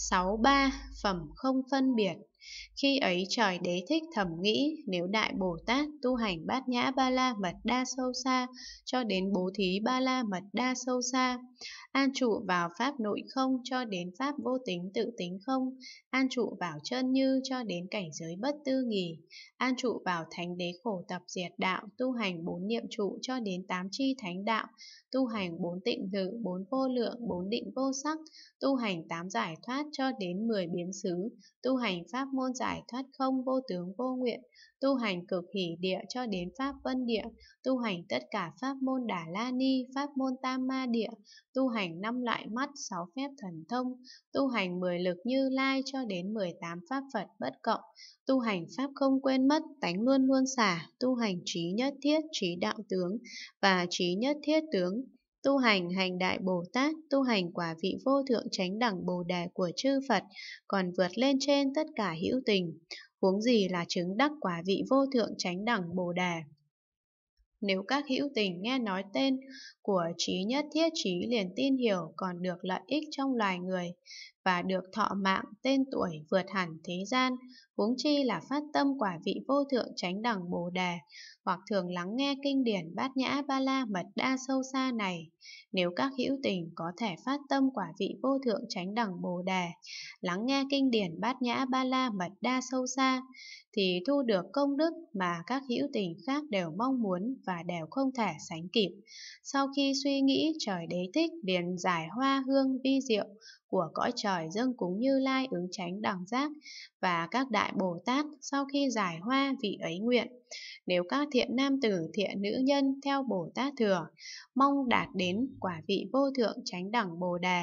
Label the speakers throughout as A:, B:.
A: 63 phẩm không phân biệt khi ấy trời đế thích thầm nghĩ, nếu Đại Bồ Tát tu hành bát nhã ba la mật đa sâu xa, cho đến bố thí ba la mật đa sâu xa, an trụ vào pháp nội không cho đến pháp vô tính tự tính không, an trụ vào chân như cho đến cảnh giới bất tư nghỉ, an trụ vào thánh đế khổ tập diệt đạo, tu hành bốn niệm trụ cho đến tám chi thánh đạo, tu hành bốn tịnh ngữ bốn vô lượng, bốn định vô sắc, tu hành tám giải thoát cho đến mười biến xứ, tu hành pháp pháp môn giải thoát không vô tướng vô nguyện, tu hành cực hỷ địa cho đến pháp vân địa, tu hành tất cả pháp môn đà la ni, pháp môn tam ma địa, tu hành năm loại mắt, sáu phép thần thông, tu hành mười lực như lai cho đến 18 pháp Phật bất cộng, tu hành pháp không quên mất, tánh luôn luôn xả, tu hành trí nhất thiết, trí đạo tướng và trí nhất thiết tướng, tu hành hành đại Bồ Tát, tu hành quả vị vô thượng chánh đẳng Bồ Đề của chư Phật, còn vượt lên trên tất cả hữu tình, huống gì là chứng đắc quả vị vô thượng chánh đẳng Bồ Đề. Nếu các hữu tình nghe nói tên của trí nhất thiết trí liền tin hiểu còn được lợi ích trong loài người và được thọ mạng tên tuổi vượt hẳn thế gian, huống chi là phát tâm quả vị vô thượng tránh đẳng bồ đề, hoặc thường lắng nghe kinh điển bát nhã ba la mật đa sâu xa này. Nếu các hữu tình có thể phát tâm quả vị vô thượng tránh đẳng bồ đề, lắng nghe kinh điển bát nhã ba la mật đa sâu xa, thì thu được công đức mà các hữu tình khác đều mong muốn và đều không thể sánh kịp. Sau khi suy nghĩ trời đế thích điền giải hoa hương vi diệu của cõi trời dâng cúng như lai ứng tránh đẳng giác và các đại tại Bồ Tát sau khi giải hoa vị ấy nguyện. Nếu các thiện nam tử, thiện nữ nhân theo Bồ Tát thừa, mong đạt đến quả vị vô thượng chánh đẳng Bồ Đề,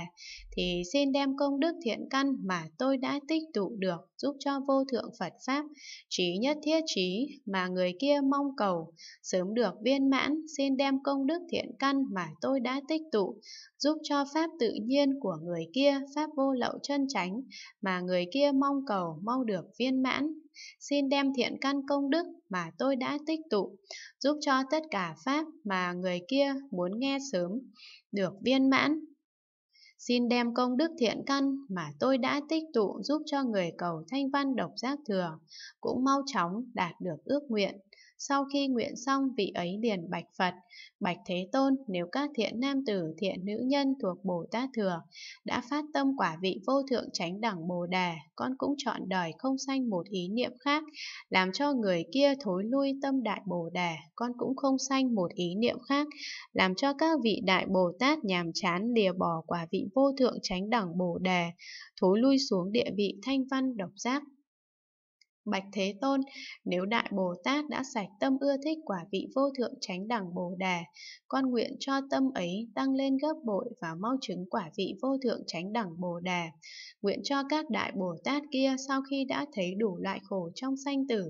A: thì xin đem công đức thiện căn mà tôi đã tích tụ được giúp cho vô thượng Phật Pháp, trí nhất thiết trí mà người kia mong cầu, sớm được viên mãn xin đem công đức thiện căn mà tôi đã tích tụ, giúp cho Pháp tự nhiên của người kia, Pháp vô lậu chân chánh mà người kia mong cầu mau được viên viên mãn. Xin đem thiện căn công đức mà tôi đã tích tụ, giúp cho tất cả pháp mà người kia muốn nghe sớm, được viên mãn. Xin đem công đức thiện căn mà tôi đã tích tụ giúp cho người cầu thanh văn độc giác thừa, cũng mau chóng đạt được ước nguyện, sau khi nguyện xong vị ấy liền bạch Phật, bạch Thế Tôn nếu các thiện nam tử thiện nữ nhân thuộc Bồ Tát Thừa đã phát tâm quả vị vô thượng tránh đẳng Bồ Đà, con cũng chọn đời không sanh một ý niệm khác, làm cho người kia thối lui tâm đại Bồ Đà, con cũng không sanh một ý niệm khác, làm cho các vị đại Bồ Tát nhàm chán lìa bỏ quả vị vô thượng tránh đẳng Bồ Đà, thối lui xuống địa vị thanh văn độc giác Bạch Thế Tôn, nếu Đại Bồ Tát đã sạch tâm ưa thích quả vị vô thượng chánh đẳng Bồ đề, con nguyện cho tâm ấy tăng lên gấp bội và mau chứng quả vị vô thượng chánh đẳng Bồ đề. Nguyện cho các Đại Bồ Tát kia sau khi đã thấy đủ loại khổ trong sanh tử,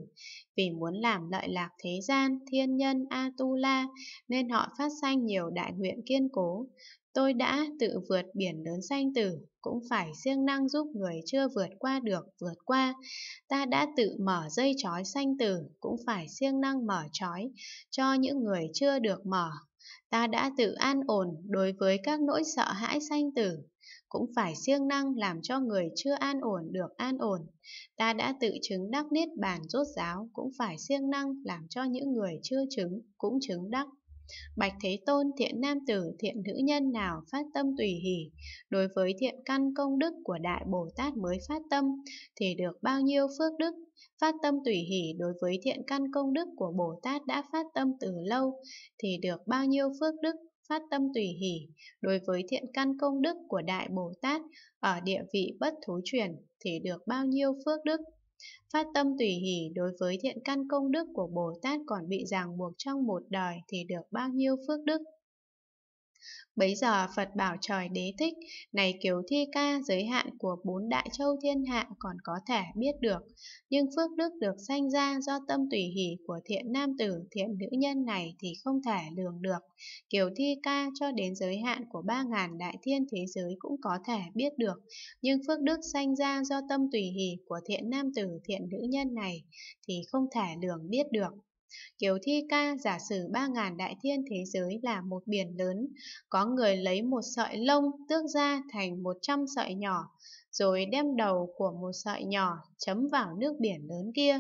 A: vì muốn làm lợi lạc thế gian, thiên nhân, a tu la, nên họ phát sanh nhiều đại nguyện kiên cố. Tôi đã tự vượt biển lớn sanh tử, cũng phải siêng năng giúp người chưa vượt qua được vượt qua. Ta đã tự mở dây trói sanh tử, cũng phải siêng năng mở trói cho những người chưa được mở. Ta đã tự an ổn đối với các nỗi sợ hãi sanh tử, cũng phải siêng năng làm cho người chưa an ổn được an ổn. Ta đã tự chứng đắc niết bàn rốt giáo, cũng phải siêng năng làm cho những người chưa chứng cũng chứng đắc. Bạch Thế Tôn thiện nam tử thiện nữ nhân nào phát tâm tùy hỷ, đối với thiện căn công đức của Đại Bồ Tát mới phát tâm thì được bao nhiêu phước đức. Phát tâm tùy hỷ đối với thiện căn công đức của Bồ Tát đã phát tâm từ lâu thì được bao nhiêu phước đức phát tâm tùy hỷ đối với thiện căn công đức của đại bồ tát ở địa vị bất thú chuyển thì được bao nhiêu phước đức Phát tâm tùy hỷ đối với thiện căn công đức của Bồ Tát còn bị ràng buộc trong một đời thì được bao nhiêu phước đức Bấy giờ Phật bảo trời đế thích, này kiều thi ca giới hạn của bốn đại châu thiên hạ còn có thể biết được, nhưng phước đức được sanh ra do tâm tùy hỷ của thiện nam tử, thiện nữ nhân này thì không thể lường được. Kiều thi ca cho đến giới hạn của ba ngàn đại thiên thế giới cũng có thể biết được, nhưng phước đức sanh ra do tâm tùy hỷ của thiện nam tử, thiện nữ nhân này thì không thể lường biết được. Kiều thi ca giả sử ba ngàn đại thiên thế giới là một biển lớn, có người lấy một sợi lông tước ra thành một trăm sợi nhỏ, rồi đem đầu của một sợi nhỏ chấm vào nước biển lớn kia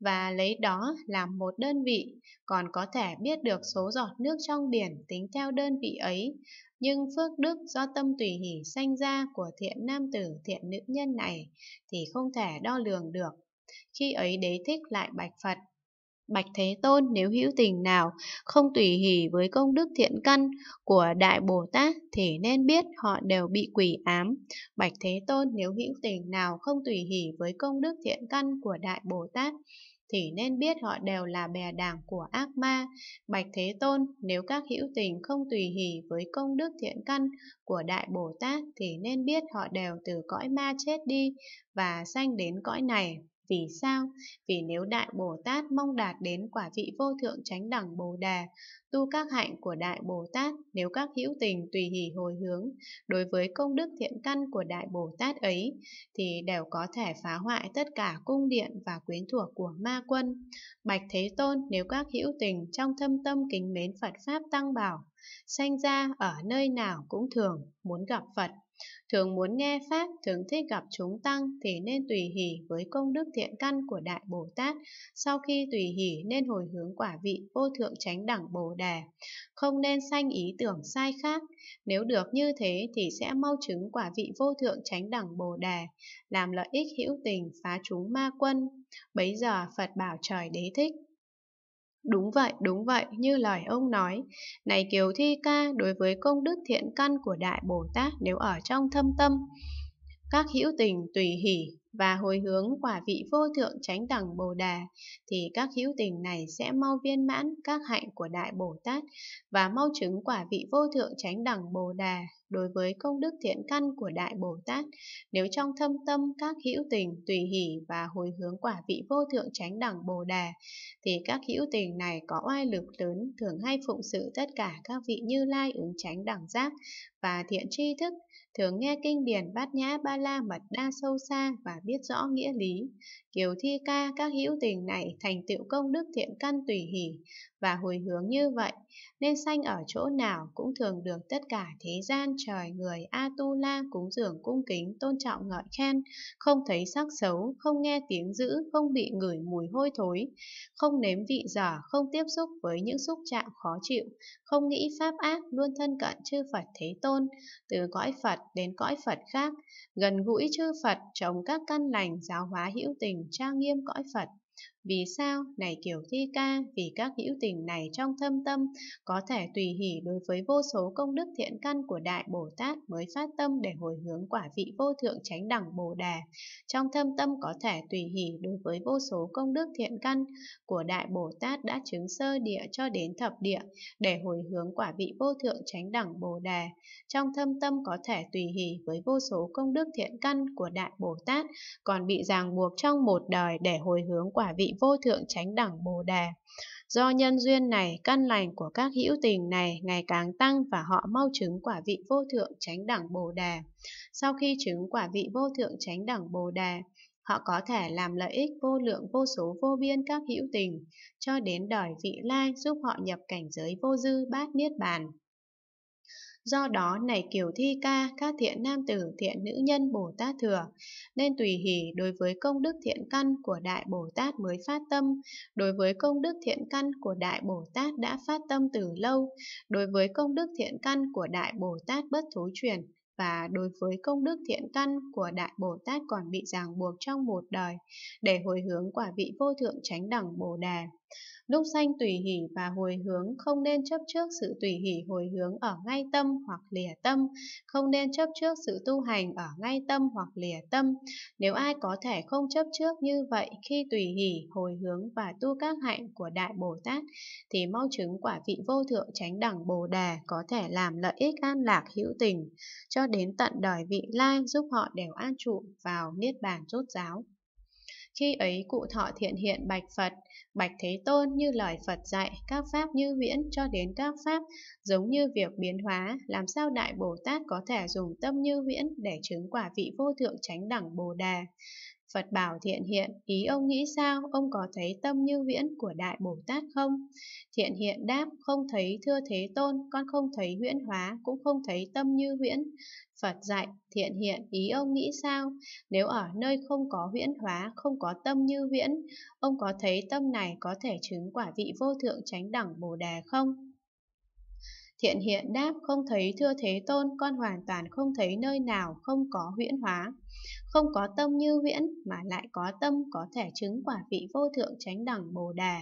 A: và lấy đó làm một đơn vị, còn có thể biết được số giọt nước trong biển tính theo đơn vị ấy. Nhưng phước đức do tâm tùy hỷ sanh ra của thiện nam tử thiện nữ nhân này thì không thể đo lường được. Khi ấy đế thích lại bạch Phật, Bạch Thế Tôn nếu hữu tình nào không tùy hỷ với công đức thiện căn của Đại Bồ Tát thì nên biết họ đều bị quỷ ám. Bạch Thế Tôn nếu hữu tình nào không tùy hỷ với công đức thiện căn của Đại Bồ Tát thì nên biết họ đều là bè đảng của ác ma. Bạch Thế Tôn, nếu các hữu tình không tùy hỷ với công đức thiện căn của Đại Bồ Tát thì nên biết họ đều từ cõi ma chết đi và sanh đến cõi này. Vì sao? Vì nếu Đại Bồ Tát mong đạt đến quả vị vô thượng chánh đẳng Bồ Đà, tu các hạnh của Đại Bồ Tát, nếu các hữu tình tùy hỷ hồi hướng, đối với công đức thiện căn của Đại Bồ Tát ấy, thì đều có thể phá hoại tất cả cung điện và quyến thuộc của ma quân. Bạch Thế Tôn, nếu các hữu tình trong thâm tâm kính mến Phật Pháp Tăng Bảo, sanh ra ở nơi nào cũng thường muốn gặp Phật Thường muốn nghe Pháp, thường thích gặp chúng tăng thì nên tùy hỷ với công đức thiện căn của Đại Bồ Tát. Sau khi tùy hỷ nên hồi hướng quả vị vô thượng chánh đẳng Bồ đề, Không nên sanh ý tưởng sai khác. Nếu được như thế thì sẽ mau chứng quả vị vô thượng chánh đẳng Bồ đề, làm lợi ích hữu tình phá chúng ma quân. Bấy giờ Phật bảo trời đế thích. Đúng vậy, đúng vậy, như lời ông nói. Này Kiều Thi Ca, đối với công đức thiện căn của Đại Bồ Tát nếu ở trong thâm tâm, các hữu tình tùy hỷ và hồi hướng quả vị vô thượng chánh đẳng Bồ Đà, thì các hữu tình này sẽ mau viên mãn các hạnh của Đại Bồ Tát và mau chứng quả vị vô thượng chánh đẳng Bồ Đà đối với công đức thiện căn của Đại Bồ Tát. Nếu trong thâm tâm các hữu tình tùy hỷ và hồi hướng quả vị vô thượng chánh đẳng Bồ Đà, thì các hữu tình này có oai lực lớn thường hay phụng sự tất cả các vị như lai ứng chánh đẳng giác và thiện tri thức thường nghe kinh điển bát nhã ba la mật đa sâu xa và biết rõ nghĩa lý. Kiều thi ca các hữu tình này thành tựu công đức thiện căn tùy hỷ, và hồi hướng như vậy, nên sanh ở chỗ nào cũng thường được tất cả thế gian trời người a tu la cúng dường cung kính, tôn trọng ngợi khen, không thấy sắc xấu, không nghe tiếng dữ, không bị ngửi mùi hôi thối, không nếm vị dở, không tiếp xúc với những xúc chạm khó chịu, không nghĩ pháp ác, luôn thân cận chư Phật Thế Tôn, từ cõi Phật đến cõi Phật khác, gần gũi chư Phật, trồng các căn lành giáo hóa hữu tình, trang nghiêm cõi Phật. Vì sao này kiểu thi ca vì các hữu tình này trong thâm tâm có thể tùy hỷ đối với vô số công đức thiện căn của Đại Bồ Tát mới phát tâm để hồi hướng quả vị vô thượng chánh đẳng Bồ Đà. Trong thâm tâm có thể tùy hỷ đối với vô số công đức thiện căn của Đại Bồ Tát đã chứng sơ địa cho đến thập địa để hồi hướng quả vị vô thượng chánh đẳng Bồ Đà. Trong thâm tâm có thể tùy hỷ với vô số công đức thiện căn của Đại Bồ Tát còn bị ràng buộc trong một đời để hồi hướng quả vị vô thượng chánh đẳng Bồ đề Do nhân duyên này, căn lành của các hữu tình này ngày càng tăng và họ mau chứng quả vị vô thượng chánh đẳng Bồ đề Sau khi chứng quả vị vô thượng chánh đẳng Bồ đề họ có thể làm lợi ích vô lượng vô số vô biên các hữu tình, cho đến đời vị lai giúp họ nhập cảnh giới vô dư bát niết bàn. Do đó này kiều thi ca các thiện nam tử thiện nữ nhân Bồ Tát thừa, nên tùy hỷ đối với công đức thiện căn của Đại Bồ Tát mới phát tâm, đối với công đức thiện căn của Đại Bồ Tát đã phát tâm từ lâu, đối với công đức thiện căn của Đại Bồ Tát bất thối chuyển, và đối với công đức thiện căn của Đại Bồ Tát còn bị ràng buộc trong một đời, để hồi hướng quả vị vô thượng chánh đẳng Bồ Đề. Lúc sanh tùy hỷ và hồi hướng không nên chấp trước sự tùy hỷ hồi hướng ở ngay tâm hoặc lìa tâm, không nên chấp trước sự tu hành ở ngay tâm hoặc lìa tâm. Nếu ai có thể không chấp trước như vậy khi tùy hỷ hồi hướng và tu các hạnh của Đại Bồ Tát thì mau chứng quả vị vô thượng chánh đẳng Bồ Đề có thể làm lợi ích an lạc hữu tình cho đến tận đời vị lai giúp họ đều an trụ vào niết bàn rốt giáo. Khi ấy cụ thọ thiện hiện bạch Phật, bạch Thế Tôn như lời Phật dạy, các pháp như viễn cho đến các pháp, giống như việc biến hóa, làm sao Đại Bồ Tát có thể dùng tâm như viễn để chứng quả vị vô thượng chánh đẳng Bồ Đà. Phật bảo thiện hiện, ý ông nghĩ sao, ông có thấy tâm như viễn của Đại Bồ Tát không? Thiện hiện đáp, không thấy thưa Thế Tôn, con không thấy huyễn hóa, cũng không thấy tâm như viễn. Phật dạy, thiện hiện, ý ông nghĩ sao? Nếu ở nơi không có huyễn hóa, không có tâm như viễn, ông có thấy tâm này có thể chứng quả vị vô thượng chánh đẳng Bồ Đề không? Thiện hiện đáp không thấy thưa Thế Tôn con hoàn toàn không thấy nơi nào không có huyễn hóa. Không có tâm như huyễn mà lại có tâm có thể chứng quả vị vô thượng chánh đẳng bồ đà.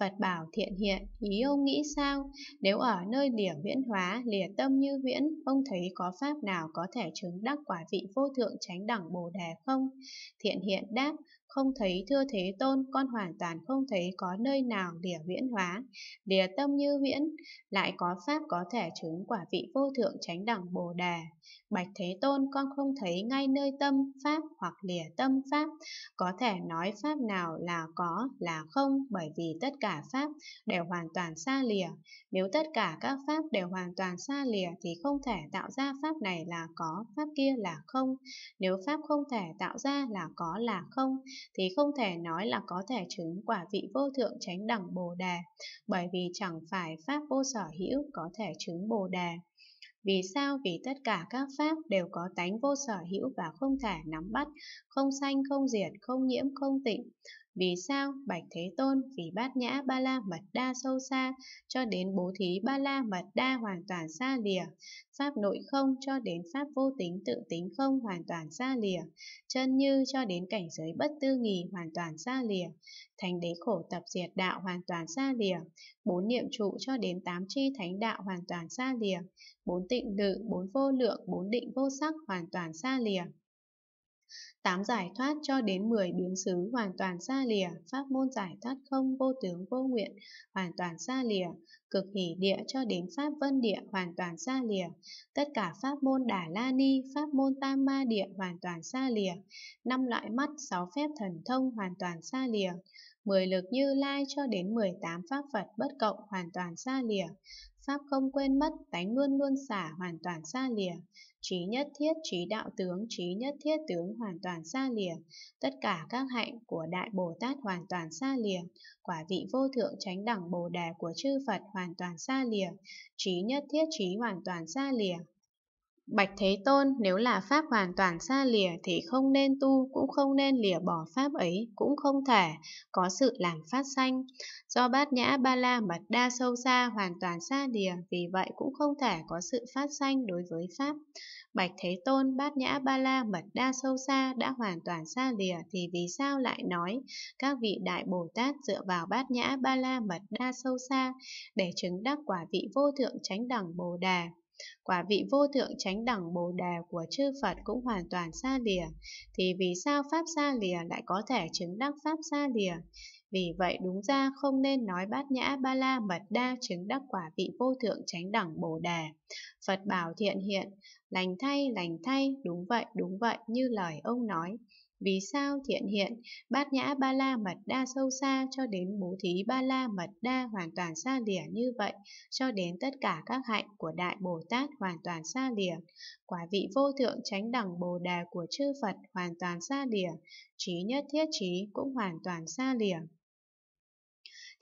A: Phật bảo thiện hiện, ý ông nghĩ sao? Nếu ở nơi lìa huyễn hóa, lìa tâm như huyễn, ông thấy có pháp nào có thể chứng đắc quả vị vô thượng chánh đẳng bồ đề không? Thiện hiện đáp, không thấy thưa thế tôn con hoàn toàn không thấy có nơi nào lìa viễn hóa, lìa tâm như viễn, lại có pháp có thể chứng quả vị vô thượng chánh đẳng Bồ Đề. Bạch Thế Tôn con không thấy ngay nơi tâm Pháp hoặc lìa tâm Pháp. Có thể nói Pháp nào là có, là không bởi vì tất cả Pháp đều hoàn toàn xa lìa. Nếu tất cả các Pháp đều hoàn toàn xa lìa thì không thể tạo ra Pháp này là có, Pháp kia là không. Nếu Pháp không thể tạo ra là có là không thì không thể nói là có thể chứng quả vị vô thượng chánh đẳng Bồ Đề bởi vì chẳng phải Pháp vô sở hữu có thể chứng Bồ Đề. Vì sao? Vì tất cả các pháp đều có tánh vô sở hữu và không thể nắm bắt, không sanh, không diệt, không nhiễm, không tịnh. Vì sao Bạch Thế Tôn vì bát nhã ba la mật đa sâu xa cho đến bố thí ba la mật đa hoàn toàn xa lìa, pháp nội không cho đến pháp vô tính tự tính không hoàn toàn xa lìa, chân như cho đến cảnh giới bất tư nghì hoàn toàn xa lìa, thánh đế khổ tập diệt đạo hoàn toàn xa lìa, bốn niệm trụ cho đến tám chi thánh đạo hoàn toàn xa lìa, bốn tịnh lự, bốn vô lượng, bốn định vô sắc hoàn toàn xa lìa. Tám giải thoát cho đến 10 biến xứ hoàn toàn xa lìa, pháp môn giải thoát không vô tướng vô nguyện, hoàn toàn xa lìa, cực hỷ địa cho đến pháp vân địa hoàn toàn xa lìa, tất cả pháp môn đà la ni, pháp môn tam ma địa hoàn toàn xa lìa, năm loại mắt, sáu phép thần thông hoàn toàn xa lìa, mười lực như lai cho đến mười tám pháp Phật bất cộng hoàn toàn xa lìa, pháp không quên mất, tánh luôn luôn xả hoàn toàn xa lìa, trí nhất thiết trí đạo tướng, trí nhất thiết tướng hoàn toàn xa lìa, tất cả các hạnh của Đại Bồ Tát hoàn toàn xa lìa, quả vị vô thượng chánh đẳng Bồ Đề của chư Phật hoàn toàn xa lìa, trí nhất thiết trí hoàn toàn xa lìa, Bạch Thế Tôn nếu là pháp hoàn toàn xa lìa thì không nên tu, cũng không nên lìa bỏ pháp ấy, cũng không thể, có sự làm phát sanh. Do bát nhã ba la mật đa sâu xa hoàn toàn xa lìa, vì vậy cũng không thể có sự phát sanh đối với pháp. Bạch Thế Tôn bát nhã ba la mật đa sâu xa đã hoàn toàn xa lìa thì vì sao lại nói các vị đại Bồ Tát dựa vào bát nhã ba la mật đa sâu xa để chứng đắc quả vị vô thượng chánh đẳng Bồ Đà. Quả vị vô thượng chánh đẳng bồ đề của chư Phật cũng hoàn toàn xa lìa, thì vì sao Pháp xa lìa lại có thể chứng đắc Pháp xa lìa? Vì vậy đúng ra không nên nói bát nhã ba la mật đa chứng đắc quả vị vô thượng chánh đẳng bồ đề. Phật bảo thiện hiện, lành thay, lành thay, đúng vậy, đúng vậy như lời ông nói. Vì sao thiện hiện, bát nhã ba la mật đa sâu xa cho đến bố thí ba la mật đa hoàn toàn xa lìa như vậy, cho đến tất cả các hạnh của Đại Bồ Tát hoàn toàn xa lìa, quả vị vô thượng tránh đẳng Bồ Đà của chư Phật hoàn toàn xa lìa, trí nhất thiết trí cũng hoàn toàn xa lìa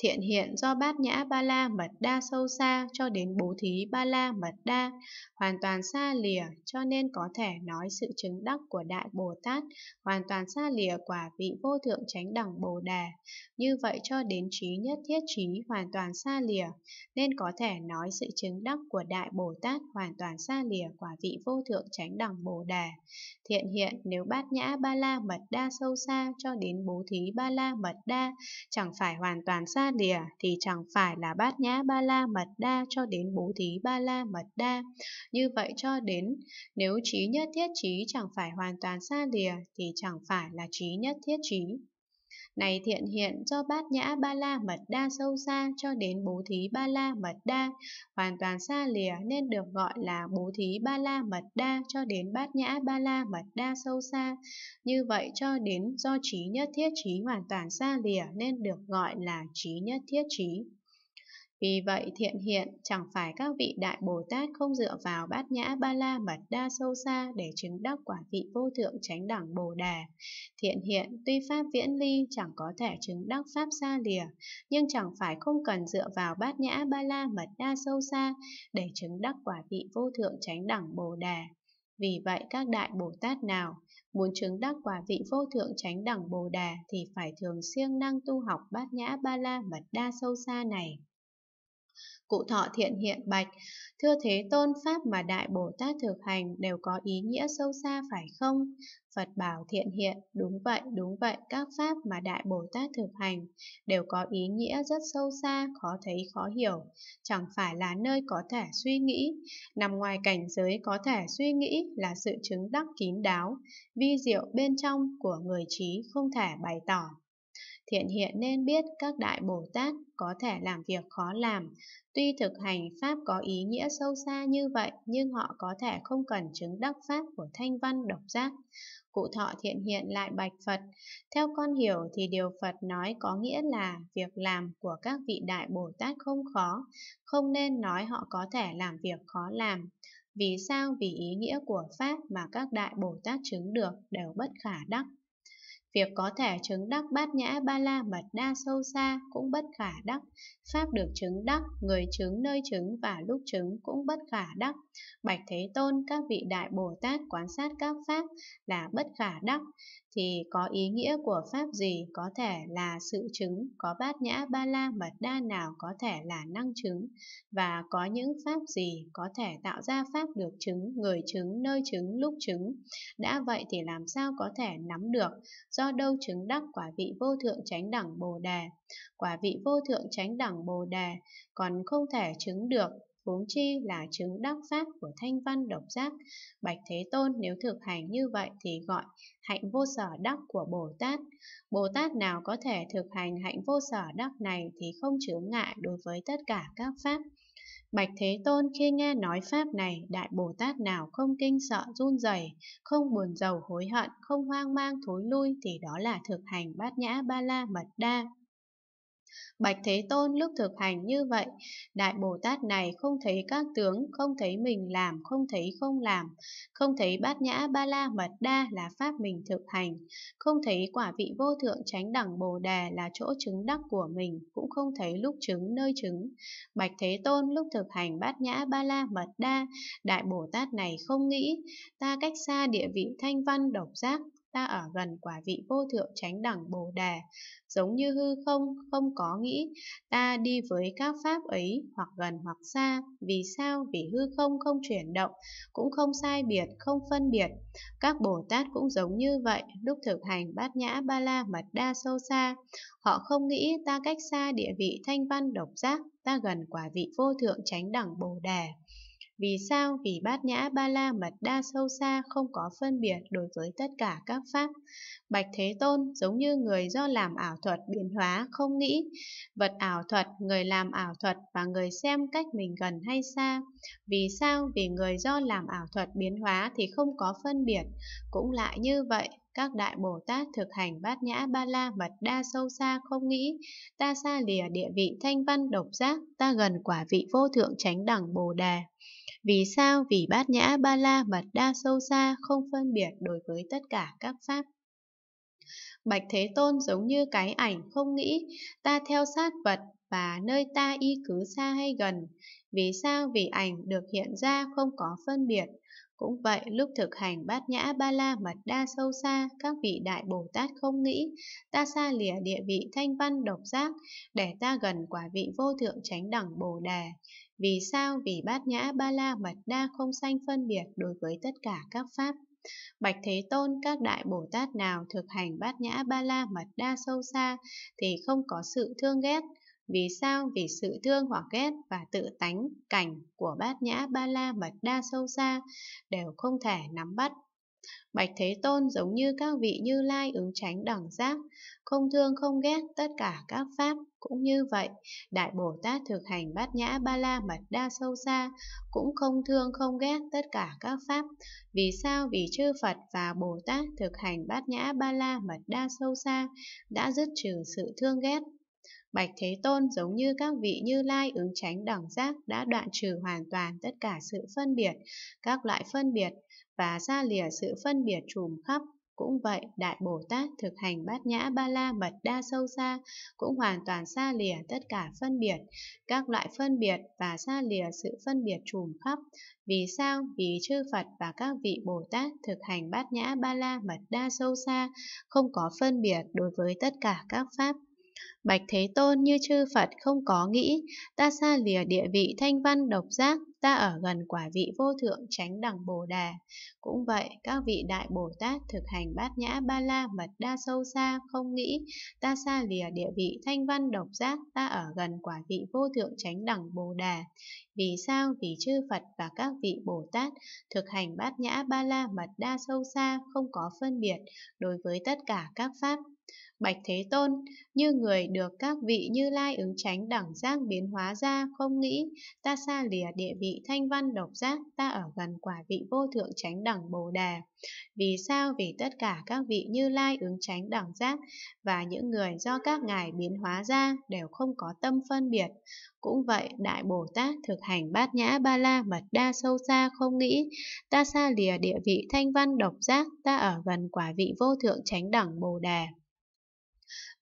A: thiện hiện do bát nhã ba la mật đa sâu xa cho đến bố thí ba la mật đa, hoàn toàn xa lìa, cho nên có thể nói sự chứng đắc của Đại Bồ Tát, hoàn toàn xa lìa quả vị vô thượng chánh đẳng Bồ đề Như vậy cho đến trí nhất thiết trí hoàn toàn xa lìa, nên có thể nói sự chứng đắc của Đại Bồ Tát hoàn toàn xa lìa quả vị vô thượng chánh đẳng Bồ đề Thiện hiện nếu bát nhã ba la mật đa sâu xa cho đến bố thí ba la mật đa, chẳng phải hoàn toàn xa đìa thì chẳng phải là bát nhã ba la mật đa cho đến bố thí ba la mật đa. Như vậy cho đến nếu trí nhất thiết trí chẳng phải hoàn toàn xa lìa thì chẳng phải là trí nhất thiết trí. Này thiện hiện cho bát nhã ba la mật đa sâu xa cho đến bố thí ba la mật đa, hoàn toàn xa lìa nên được gọi là bố thí ba la mật đa cho đến bát nhã ba la mật đa sâu xa. Như vậy cho đến do trí nhất thiết trí hoàn toàn xa lìa nên được gọi là trí nhất thiết trí. Vì vậy thiện hiện chẳng phải các vị đại Bồ Tát không dựa vào bát nhã ba la mật đa sâu xa để chứng đắc quả vị vô thượng chánh đẳng Bồ Đà. Thiện hiện tuy pháp viễn ly chẳng có thể chứng đắc pháp xa lìa, nhưng chẳng phải không cần dựa vào bát nhã ba la mật đa sâu xa để chứng đắc quả vị vô thượng chánh đẳng Bồ Đà. Vì vậy các đại Bồ Tát nào muốn chứng đắc quả vị vô thượng chánh đẳng Bồ Đà thì phải thường siêng năng tu học bát nhã ba la mật đa sâu xa này. Cụ thọ thiện hiện bạch, thưa thế tôn pháp mà Đại Bồ Tát thực hành đều có ý nghĩa sâu xa phải không? Phật bảo thiện hiện, đúng vậy, đúng vậy, các pháp mà Đại Bồ Tát thực hành đều có ý nghĩa rất sâu xa, khó thấy khó hiểu, chẳng phải là nơi có thể suy nghĩ, nằm ngoài cảnh giới có thể suy nghĩ là sự chứng đắc kín đáo, vi diệu bên trong của người trí không thể bày tỏ. Thiện hiện nên biết các đại Bồ Tát có thể làm việc khó làm. Tuy thực hành Pháp có ý nghĩa sâu xa như vậy, nhưng họ có thể không cần chứng đắc Pháp của thanh văn độc giác. Cụ thọ thiện hiện lại bạch Phật. Theo con hiểu thì điều Phật nói có nghĩa là việc làm của các vị đại Bồ Tát không khó, không nên nói họ có thể làm việc khó làm. Vì sao vì ý nghĩa của Pháp mà các đại Bồ Tát chứng được đều bất khả đắc. Việc có thể chứng đắc bát nhã ba la mật đa sâu xa cũng bất khả đắc, pháp được chứng đắc, người chứng nơi chứng và lúc chứng cũng bất khả đắc. Bạch Thế Tôn, các vị đại Bồ Tát quan sát các pháp là bất khả đắc thì có ý nghĩa của pháp gì có thể là sự chứng, có bát nhã ba la mật đa nào có thể là năng chứng, và có những pháp gì có thể tạo ra pháp được chứng, người chứng, nơi chứng, lúc chứng. Đã vậy thì làm sao có thể nắm được, do đâu chứng đắc quả vị vô thượng chánh đẳng bồ đề. Quả vị vô thượng chánh đẳng bồ đề còn không thể chứng được vốn chi là chứng đắc giác của thanh văn độc giác. Bạch Thế Tôn nếu thực hành như vậy thì gọi hạnh vô sở đắc của Bồ Tát. Bồ Tát nào có thể thực hành hạnh vô sở đắc này thì không chướng ngại đối với tất cả các pháp. Bạch Thế Tôn khi nghe nói Pháp này, Đại Bồ Tát nào không kinh sợ run rẩy, không buồn giàu hối hận, không hoang mang thối lui thì đó là thực hành bát nhã ba la mật đa. Bạch Thế Tôn lúc thực hành như vậy, Đại Bồ Tát này không thấy các tướng, không thấy mình làm, không thấy không làm, không thấy bát nhã ba la mật đa là pháp mình thực hành, không thấy quả vị vô thượng tránh đẳng bồ đề là chỗ chứng đắc của mình, cũng không thấy lúc chứng nơi chứng. Bạch Thế Tôn lúc thực hành bát nhã ba la mật đa, Đại Bồ Tát này không nghĩ, ta cách xa địa vị thanh văn độc giác, ta ở gần quả vị vô thượng chánh đẳng bồ đề giống như hư không không có nghĩ ta đi với các pháp ấy hoặc gần hoặc xa vì sao vì hư không không chuyển động cũng không sai biệt không phân biệt các bồ tát cũng giống như vậy lúc thực hành bát nhã ba la mật đa sâu xa họ không nghĩ ta cách xa địa vị thanh văn độc giác ta gần quả vị vô thượng chánh đẳng bồ đề vì sao? Vì bát nhã ba la mật đa sâu xa không có phân biệt đối với tất cả các pháp. Bạch Thế Tôn giống như người do làm ảo thuật biến hóa không nghĩ, vật ảo thuật, người làm ảo thuật và người xem cách mình gần hay xa. Vì sao? Vì người do làm ảo thuật biến hóa thì không có phân biệt. Cũng lại như vậy, các đại Bồ Tát thực hành bát nhã ba la mật đa sâu xa không nghĩ, ta xa lìa địa vị thanh văn độc giác, ta gần quả vị vô thượng chánh đẳng Bồ Đề. Vì sao? Vì bát nhã ba la mật đa sâu xa không phân biệt đối với tất cả các pháp. Bạch Thế Tôn giống như cái ảnh không nghĩ, ta theo sát vật và nơi ta y cứ xa hay gần. Vì sao? Vì ảnh được hiện ra không có phân biệt. Cũng vậy, lúc thực hành bát nhã ba la mật đa sâu xa, các vị đại Bồ Tát không nghĩ, ta xa lìa địa vị thanh văn độc giác, để ta gần quả vị vô thượng chánh đẳng Bồ Đề. Vì sao? Vì bát nhã ba la mật đa không sanh phân biệt đối với tất cả các pháp. Bạch Thế Tôn, các đại Bồ Tát nào thực hành bát nhã ba la mật đa sâu xa thì không có sự thương ghét. Vì sao? Vì sự thương hoặc ghét và tự tánh cảnh của bát nhã ba la mật đa sâu xa đều không thể nắm bắt Bạch Thế Tôn giống như các vị Như Lai ứng tránh đẳng giác, không thương không ghét tất cả các pháp cũng như vậy. Đại Bồ Tát thực hành bát nhã ba la mật đa sâu xa, cũng không thương không ghét tất cả các pháp. Vì sao? Vì chư Phật và Bồ Tát thực hành bát nhã ba la mật đa sâu xa đã dứt trừ sự thương ghét Bạch Thế Tôn giống như các vị như lai ứng tránh đẳng giác đã đoạn trừ hoàn toàn tất cả sự phân biệt, các loại phân biệt và ra lìa sự phân biệt trùm khắp. Cũng vậy, Đại Bồ Tát thực hành bát nhã ba la mật đa sâu xa, cũng hoàn toàn xa lìa tất cả phân biệt, các loại phân biệt và xa lìa sự phân biệt trùm khắp. Vì sao? Vì chư Phật và các vị Bồ Tát thực hành bát nhã ba la mật đa sâu xa, không có phân biệt đối với tất cả các pháp. Bạch Thế Tôn như chư Phật không có nghĩ, ta xa lìa địa vị thanh văn độc giác, ta ở gần quả vị vô thượng tránh đẳng Bồ Đà. Cũng vậy, các vị Đại Bồ Tát thực hành bát nhã ba la mật đa sâu xa không nghĩ, ta xa lìa địa vị thanh văn độc giác, ta ở gần quả vị vô thượng tránh đẳng Bồ Đà. Vì sao? Vì chư Phật và các vị Bồ Tát thực hành bát nhã ba la mật đa sâu xa không có phân biệt đối với tất cả các pháp Bạch Thế Tôn, như người được các vị như lai ứng tránh đẳng giác biến hóa ra, không nghĩ, ta xa lìa địa vị thanh văn độc giác, ta ở gần quả vị vô thượng tránh đẳng bồ đề. Vì sao? Vì tất cả các vị như lai ứng tránh đẳng giác và những người do các ngài biến hóa ra đều không có tâm phân biệt. Cũng vậy, Đại Bồ Tát thực hành bát nhã ba la mật đa sâu xa không nghĩ, ta xa lìa địa vị thanh văn độc giác, ta ở gần quả vị vô thượng tránh đẳng bồ đề.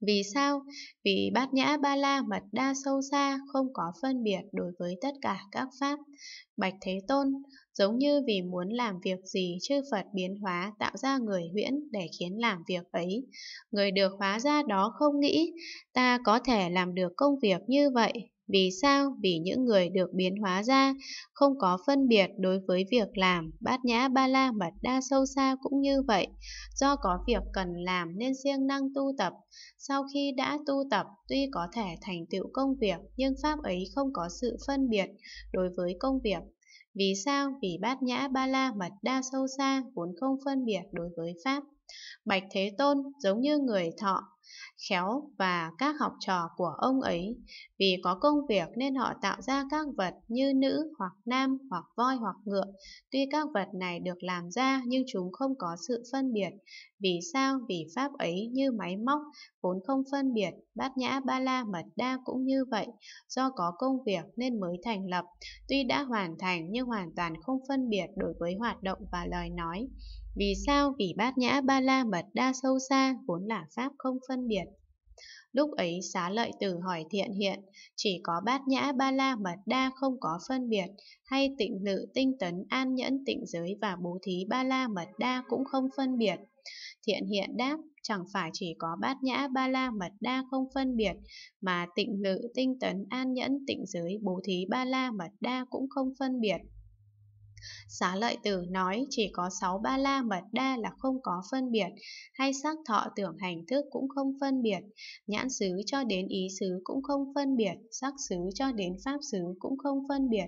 A: Vì sao? Vì bát nhã ba la mật đa sâu xa không có phân biệt đối với tất cả các pháp. Bạch Thế Tôn, giống như vì muốn làm việc gì chư Phật biến hóa tạo ra người huyễn để khiến làm việc ấy. Người được hóa ra đó không nghĩ, ta có thể làm được công việc như vậy, vì sao? Vì những người được biến hóa ra không có phân biệt đối với việc làm, bát nhã ba la mật đa sâu xa cũng như vậy. Do có việc cần làm nên siêng năng tu tập. Sau khi đã tu tập, tuy có thể thành tựu công việc, nhưng pháp ấy không có sự phân biệt đối với công việc. Vì sao? Vì bát nhã ba la mật đa sâu xa vốn không phân biệt đối với pháp. Bạch Thế Tôn giống như người thọ Khéo và các học trò của ông ấy, vì có công việc nên họ tạo ra các vật như nữ hoặc nam hoặc voi hoặc ngựa. Tuy các vật này được làm ra nhưng chúng không có sự phân biệt. Vì sao? Vì pháp ấy như máy móc, vốn không phân biệt, bát nhã ba la mật đa cũng như vậy. Do có công việc nên mới thành lập, tuy đã hoàn thành nhưng hoàn toàn không phân biệt đối với hoạt động và lời nói. Vì sao? Vì bát nhã ba la mật đa sâu xa vốn là pháp không phân biệt. Lúc ấy xá lợi tử hỏi thiện hiện, chỉ có bát nhã ba la mật đa không có phân biệt, hay tịnh lự tinh tấn an nhẫn tịnh giới và bố thí ba la mật đa cũng không phân biệt. Thiện hiện đáp, chẳng phải chỉ có bát nhã ba la mật đa không phân biệt, mà tịnh lự tinh tấn an nhẫn tịnh giới bố thí ba la mật đa cũng không phân biệt. Xá lợi tử nói chỉ có sáu ba la mật đa là không có phân biệt, hay sắc thọ tưởng hành thức cũng không phân biệt, nhãn xứ cho đến ý xứ cũng không phân biệt, sắc xứ cho đến pháp xứ cũng không phân biệt,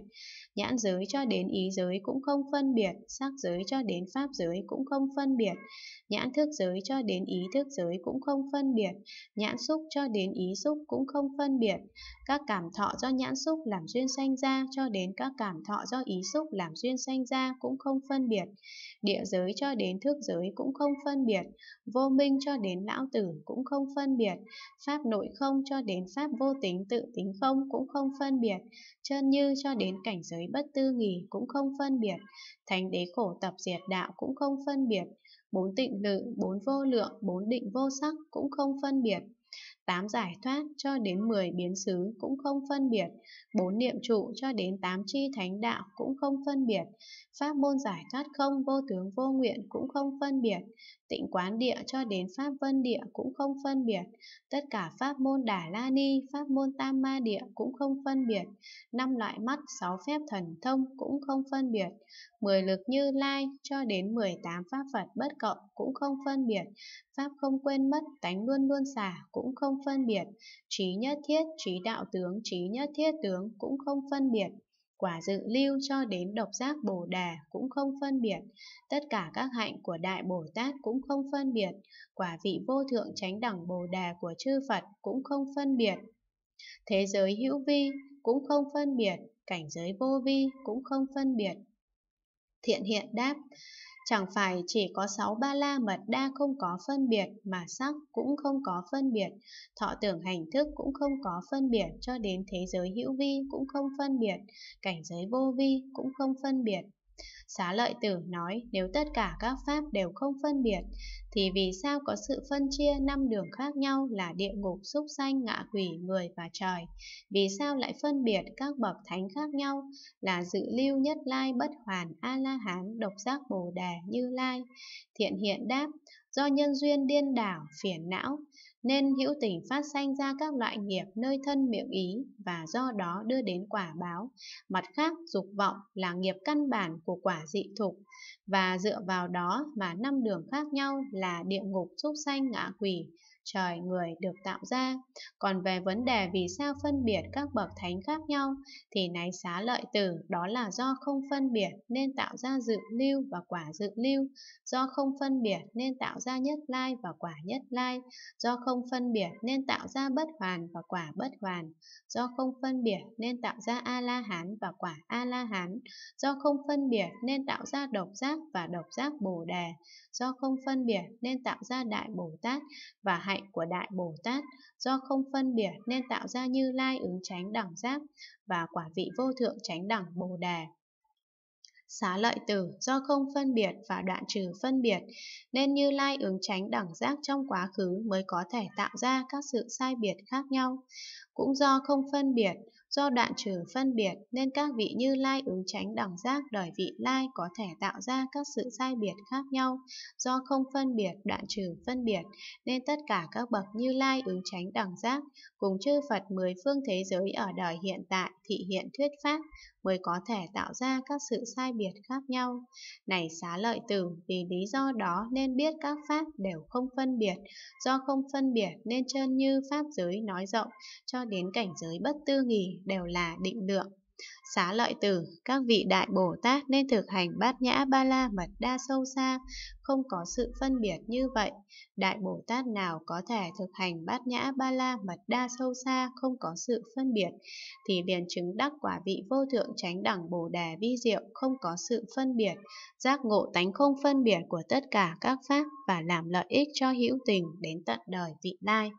A: nhãn giới cho đến ý giới cũng không phân biệt, sắc giới cho đến pháp giới cũng không phân biệt, nhãn thức giới cho đến ý thức giới cũng không phân biệt, nhãn xúc cho đến ý xúc cũng không phân biệt, các cảm thọ do nhãn xúc làm duyên sanh ra cho đến các cảm thọ do ý xúc làm duyên sanh ra cũng không phân biệt, địa giới cho đến thước giới cũng không phân biệt, vô minh cho đến lão tử cũng không phân biệt, pháp nội không cho đến pháp vô tính tự tính không cũng không phân biệt, chân như cho đến cảnh giới bất tư nghỉ cũng không phân biệt, thánh đế khổ tập diệt đạo cũng không phân biệt, bốn tịnh lự, bốn vô lượng, bốn định vô sắc cũng không phân biệt. 8 giải thoát cho đến 10 biến xứ cũng không phân biệt, 4 niệm trụ cho đến 8 chi thánh đạo cũng không phân biệt, pháp môn giải thoát không vô tướng vô nguyện cũng không phân biệt, tịnh quán địa cho đến pháp vân địa cũng không phân biệt, tất cả pháp môn đà la ni, pháp môn tam ma địa cũng không phân biệt, năm loại mắt, sáu phép thần thông cũng không phân biệt, 10 lực như lai cho đến 18 pháp Phật bất cộng cũng không phân biệt, pháp không quên mất, tánh luôn luôn xả cũng không không phân biệt, trí nhất thiết, trí đạo tướng, trí nhất thiết tướng cũng không phân biệt, quả dự lưu cho đến độc giác Bồ Đà cũng không phân biệt, tất cả các hạnh của Đại Bồ Tát cũng không phân biệt, quả vị vô thượng chánh đẳng Bồ Đà của chư Phật cũng không phân biệt. Thế giới hữu vi cũng không phân biệt, cảnh giới vô vi cũng không phân biệt. Thiện hiện đáp, Chẳng phải chỉ có sáu ba la mật đa không có phân biệt mà sắc cũng không có phân biệt, thọ tưởng hành thức cũng không có phân biệt cho đến thế giới hữu vi cũng không phân biệt, cảnh giới vô vi cũng không phân biệt, Xá lợi tử nói nếu tất cả các pháp đều không phân biệt, thì vì sao có sự phân chia năm đường khác nhau là địa ngục, súc sanh, ngạ quỷ, người và trời? Vì sao lại phân biệt các bậc thánh khác nhau là dự lưu nhất lai bất hoàn A-la-hán độc giác bồ đề như lai? Thiện hiện đáp, do nhân duyên điên đảo, phiền não, nên hữu tình phát sanh ra các loại nghiệp nơi thân miệng ý và do đó đưa đến quả báo. Mặt khác, dục vọng là nghiệp căn bản của quả dị thục và dựa vào đó mà năm đường khác nhau là địa ngục, súc sanh, ngạ quỷ, trời người được tạo ra. Còn về vấn đề vì sao phân biệt các bậc thánh khác nhau, thì này xá lợi tử đó là do không phân biệt nên tạo ra dự lưu và quả dự lưu, do không phân biệt nên tạo ra nhất lai và quả nhất lai, do không phân biệt nên tạo ra bất hoàn và quả bất hoàn, do không phân biệt nên tạo ra A-la-hán và quả A-la-hán, do không phân biệt nên tạo ra độc giác và độc giác Bồ Đề, do không phân biệt nên tạo ra Đại Bồ Tát và hai hạnh của Đại Bồ Tát do không phân biệt nên tạo ra như lai ứng tránh đẳng giác và quả vị vô thượng tránh đẳng Bồ Đề. Xá lợi tử do không phân biệt và đoạn trừ phân biệt nên như lai ứng tránh đẳng giác trong quá khứ mới có thể tạo ra các sự sai biệt khác nhau. Cũng do không phân biệt Do đoạn trừ phân biệt nên các vị như lai ứng tránh đẳng giác đời vị lai có thể tạo ra các sự sai biệt khác nhau. Do không phân biệt đoạn trừ phân biệt nên tất cả các bậc như lai ứng tránh đẳng giác cùng chư Phật mười phương thế giới ở đời hiện tại thị hiện thuyết pháp mới có thể tạo ra các sự sai biệt khác nhau. Này xá lợi tử, vì lý do đó nên biết các pháp đều không phân biệt, do không phân biệt nên chân như pháp giới nói rộng, cho đến cảnh giới bất tư nghỉ đều là định lượng. Xá lợi tử, các vị đại Bồ Tát nên thực hành bát nhã ba la mật đa sâu xa, không có sự phân biệt như vậy. Đại Bồ Tát nào có thể thực hành bát nhã ba la mật đa sâu xa, không có sự phân biệt, thì liền chứng đắc quả vị vô thượng tránh đẳng Bồ Đề vi diệu, không có sự phân biệt, giác ngộ tánh không phân biệt của tất cả các pháp và làm lợi ích cho hữu tình đến tận đời vị lai.